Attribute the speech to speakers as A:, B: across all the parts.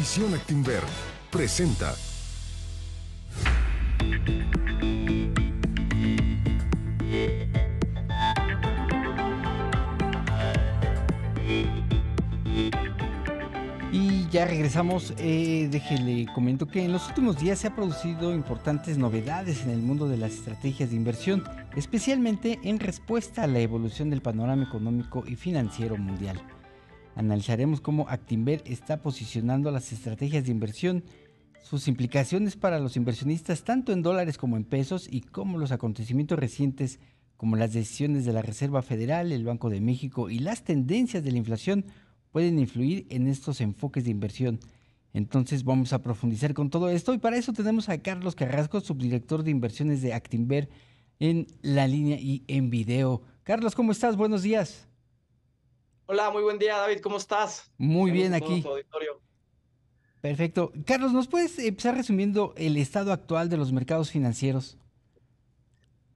A: Visión Actinver presenta.
B: Y ya regresamos. Eh, comento que en los últimos días se han producido importantes novedades en el mundo de las estrategias de inversión, especialmente en respuesta a la evolución del panorama económico y financiero mundial. Analizaremos cómo Actinver está posicionando las estrategias de inversión, sus implicaciones para los inversionistas tanto en dólares como en pesos y cómo los acontecimientos recientes como las decisiones de la Reserva Federal, el Banco de México y las tendencias de la inflación pueden influir en estos enfoques de inversión. Entonces vamos a profundizar con todo esto y para eso tenemos a Carlos Carrasco, subdirector de inversiones de Actinver en la línea y en video. Carlos, ¿cómo estás? Buenos días.
A: Hola, muy buen día, David, ¿cómo estás? Muy bien aquí.
B: Perfecto. Carlos, ¿nos puedes empezar resumiendo el estado actual de los mercados financieros?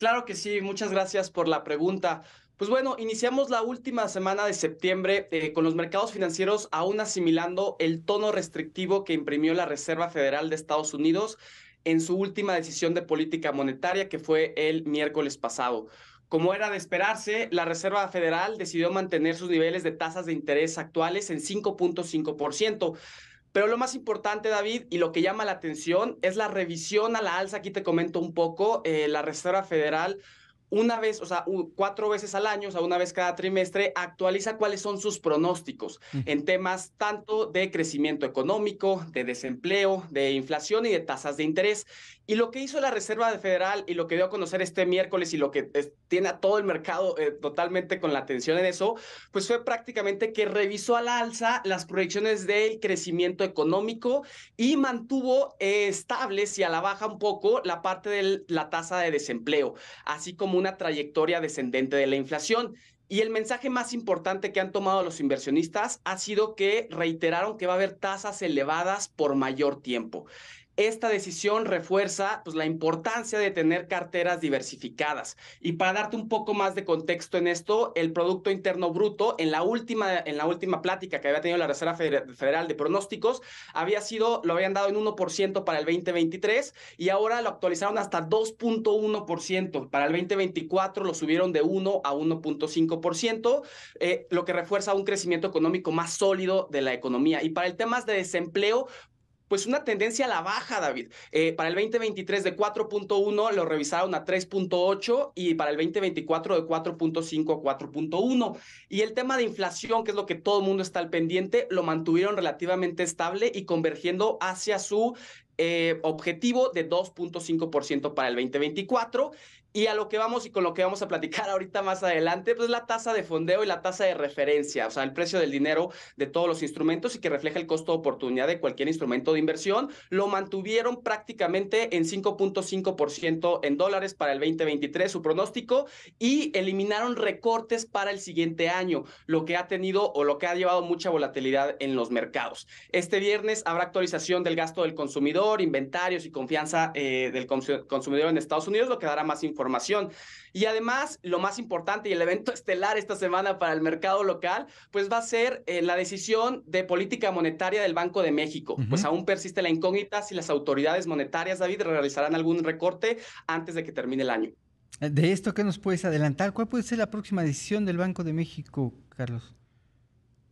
A: Claro que sí, muchas gracias por la pregunta. Pues bueno, iniciamos la última semana de septiembre eh, con los mercados financieros aún asimilando el tono restrictivo que imprimió la Reserva Federal de Estados Unidos en su última decisión de política monetaria que fue el miércoles pasado. Como era de esperarse, la Reserva Federal decidió mantener sus niveles de tasas de interés actuales en 5.5%. Pero lo más importante, David, y lo que llama la atención es la revisión a la alza. Aquí te comento un poco, eh, la Reserva Federal una vez, o sea, cuatro veces al año, o sea, una vez cada trimestre, actualiza cuáles son sus pronósticos en temas tanto de crecimiento económico, de desempleo, de inflación y de tasas de interés. Y lo que hizo la Reserva Federal y lo que dio a conocer este miércoles y lo que tiene a todo el mercado eh, totalmente con la atención en eso, pues fue prácticamente que revisó a la alza las proyecciones del crecimiento económico y mantuvo eh, estable, si y a la baja un poco la parte de la tasa de desempleo, así como un una trayectoria descendente de la inflación. Y el mensaje más importante que han tomado los inversionistas ha sido que reiteraron que va a haber tasas elevadas por mayor tiempo. Esta decisión refuerza pues, la importancia de tener carteras diversificadas. Y para darte un poco más de contexto en esto, el Producto Interno Bruto, en la última, en la última plática que había tenido la Reserva Federal de Pronósticos, había sido, lo habían dado en 1% para el 2023 y ahora lo actualizaron hasta 2.1%. Para el 2024 lo subieron de 1 a 1.5%, eh, lo que refuerza un crecimiento económico más sólido de la economía. Y para el tema de desempleo, pues una tendencia a la baja, David. Eh, para el 2023 de 4.1 lo revisaron a 3.8 y para el 2024 de 4.5 a 4.1. Y el tema de inflación, que es lo que todo el mundo está al pendiente, lo mantuvieron relativamente estable y convergiendo hacia su eh, objetivo de 2.5% para el 2024 y a lo que vamos y con lo que vamos a platicar ahorita más adelante, pues la tasa de fondeo y la tasa de referencia, o sea, el precio del dinero de todos los instrumentos y que refleja el costo de oportunidad de cualquier instrumento de inversión, lo mantuvieron prácticamente en 5.5% en dólares para el 2023, su pronóstico, y eliminaron recortes para el siguiente año, lo que ha tenido o lo que ha llevado mucha volatilidad en los mercados. Este viernes habrá actualización del gasto del consumidor, inventarios y confianza eh, del consumidor en Estados Unidos, lo que dará más información y además, lo más importante y el evento estelar esta semana para el mercado local, pues va a ser eh, la decisión de política monetaria del Banco de México. Pues aún persiste la incógnita si las autoridades monetarias, David, realizarán algún recorte antes de que termine el año.
B: Eh, de esto, ¿qué nos puedes adelantar? ¿Cuál puede ser la próxima decisión del Banco de México, Carlos?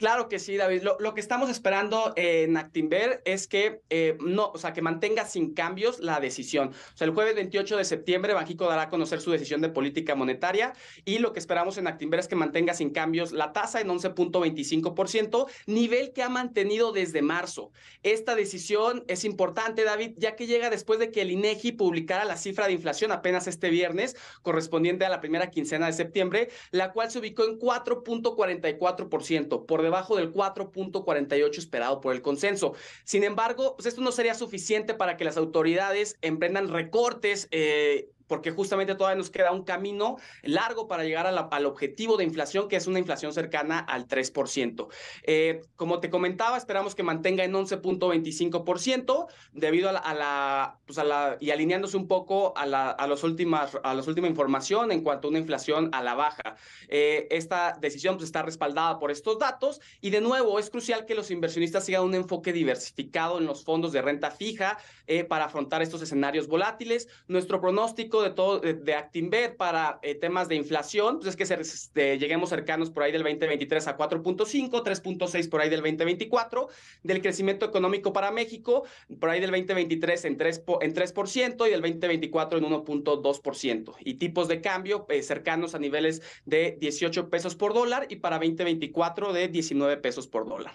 A: Claro que sí, David. Lo, que estamos esperando en Actinver es que eh, no, o sea, que mantenga sin cambios la decisión. O sea, el jueves 28 de septiembre Banjico dará a conocer su decisión de política monetaria y lo que esperamos en Actinver es que mantenga sin cambios la tasa en 11.25%, nivel que ha mantenido desde marzo. Esta decisión es importante, David, ya que llega después de que el INEGI publicara la cifra de inflación apenas este viernes, correspondiente a la primera quincena de septiembre, la cual se ubicó en 4.44% por debajo debajo del 4.48 esperado por el consenso. Sin embargo, pues esto no sería suficiente para que las autoridades emprendan recortes eh, porque justamente todavía nos queda un camino largo para llegar al objetivo de inflación, que es una inflación cercana al 3%. Eh, como te comentaba, esperamos que mantenga en 11.25% debido a la, a la, pues a la, y alineándose un poco a la, a los últimas, a la última información en cuanto a una inflación a la baja. Eh, esta decisión pues, está respaldada por estos datos y de nuevo es crucial que los inversionistas sigan un enfoque diversificado en los fondos de renta fija eh, para afrontar estos escenarios volátiles. Nuestro pronóstico de todo de, Actinver para eh, temas de inflación, pues es que este, lleguemos cercanos por ahí del 2023 a 4.5, 3.6 por ahí del 2024, del crecimiento económico para México, por ahí del 2023 en 3, en 3% y del 2024 en 1.2%. Y tipos de cambio eh, cercanos a niveles de 18 pesos por dólar y para 2024 de 19 pesos por dólar.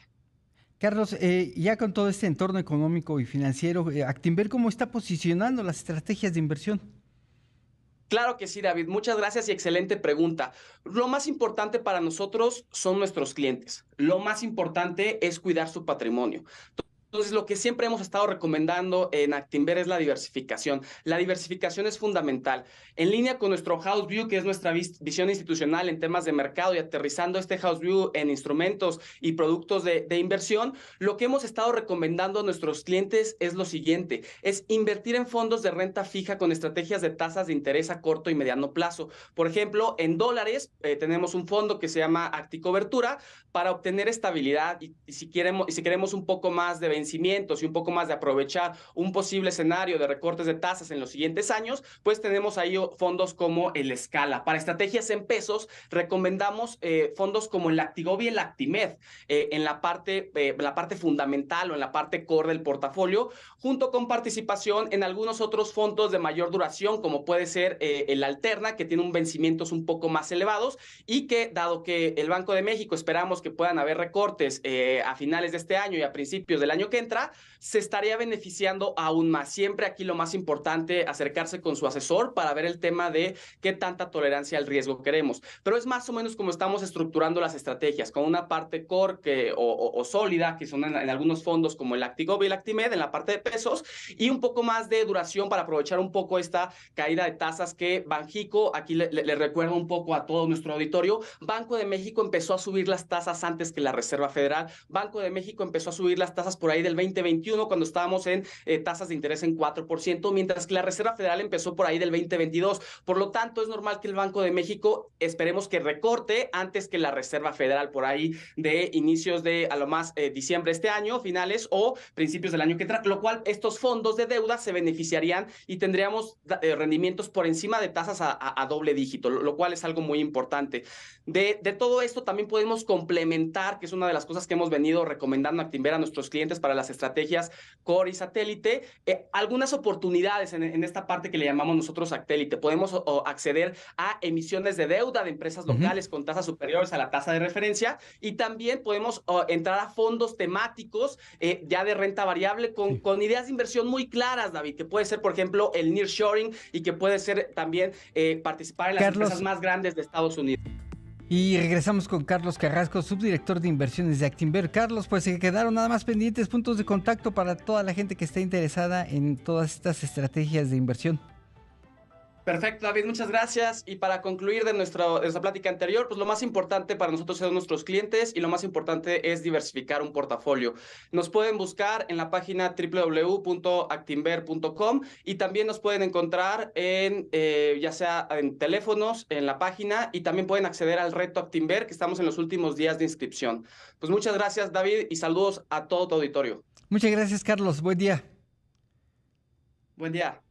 B: Carlos, eh, ya con todo este entorno económico y financiero, Actinver, ¿cómo está posicionando las estrategias de inversión?
A: Claro que sí, David. Muchas gracias y excelente pregunta. Lo más importante para nosotros son nuestros clientes. Lo más importante es cuidar su patrimonio. Entonces, lo que siempre hemos estado recomendando en Actinver es la diversificación. La diversificación es fundamental. En línea con nuestro House View, que es nuestra visión institucional en temas de mercado y aterrizando este House View en instrumentos y productos de, inversión, lo que hemos estado recomendando a nuestros clientes es lo siguiente, es invertir en fondos de renta fija con estrategias de tasas de interés a corto y mediano plazo. Por ejemplo, en dólares eh, tenemos un fondo que se llama Acticobertura para obtener estabilidad y, si, queremos, y si queremos un poco más de vencimientos y un poco más de aprovechar un posible escenario de recortes de tasas en los siguientes años, pues tenemos ahí fondos como el Escala. Para estrategias en pesos, recomendamos eh, fondos como el Actigobi y el Actimed eh, en la parte, eh, la parte fundamental o en la parte core del portafolio, junto con participación en algunos otros fondos de mayor duración, como puede ser el Alterna, que tiene un vencimientos un poco más elevados y que, dado que el Banco de México esperamos que puedan haber recortes a finales de este año y a principios del año que entra, se estaría beneficiando aún más. Siempre aquí lo más importante, acercarse con su asesor para ver el tema de qué tanta tolerancia al riesgo queremos. Pero es más o menos como estamos estructurando las estrategias, con una parte core que, o, sólida, que son en, algunos fondos como el Actigov y el Actimed, en la parte de pesos, y un poco más de duración para aprovechar un poco esta caída de tasas que Banjico, aquí le, le recuerdo un poco a todo nuestro auditorio, Banco de México empezó a subir las tasas antes que la Reserva Federal, Banco de México empezó a subir las tasas por ahí ahí del 2021, cuando estábamos en eh, tasas de interés en 4%, mientras que la Reserva Federal empezó por ahí del 2022. Por lo tanto, es normal que el Banco de México esperemos que recorte antes que la Reserva Federal por ahí de inicios de a lo más eh, diciembre este año, finales o principios del año que entra, lo cual estos fondos de deuda se beneficiarían y tendríamos eh, rendimientos por encima de tasas a, doble dígito, lo cual es algo muy importante. De, todo esto también podemos complementar, que es una de las cosas que hemos venido recomendando a Timber a nuestros clientes para las estrategias core y satélite, eh, algunas oportunidades en, esta parte que le llamamos nosotros satélite. Podemos acceder a emisiones de deuda de empresas locales con tasas superiores a la tasa de referencia y también podemos entrar a fondos temáticos eh, ya de renta variable con, ideas de inversión muy claras, David, que puede ser, por ejemplo, el nearshoring y que puede ser también eh, participar en las empresas más grandes de Estados Unidos.
B: Y regresamos con Carlos Carrasco, subdirector de inversiones de Actinver. Carlos, pues se quedaron nada más pendientes puntos de contacto para toda la gente que está interesada en todas estas estrategias de inversión.
A: Perfecto, David, muchas gracias. Y para concluir de nuestra, plática anterior, pues lo más importante para nosotros son nuestros clientes y lo más importante es diversificar un portafolio. Nos pueden buscar en la página www.actinver.com y también nos pueden encontrar en, eh, ya sea en teléfonos, en la página y también pueden acceder al reto Actinver que estamos en los últimos días de inscripción. Pues muchas gracias, David, y saludos a todo tu auditorio.
B: Muchas gracias, Carlos. Buen día.
A: Buen día.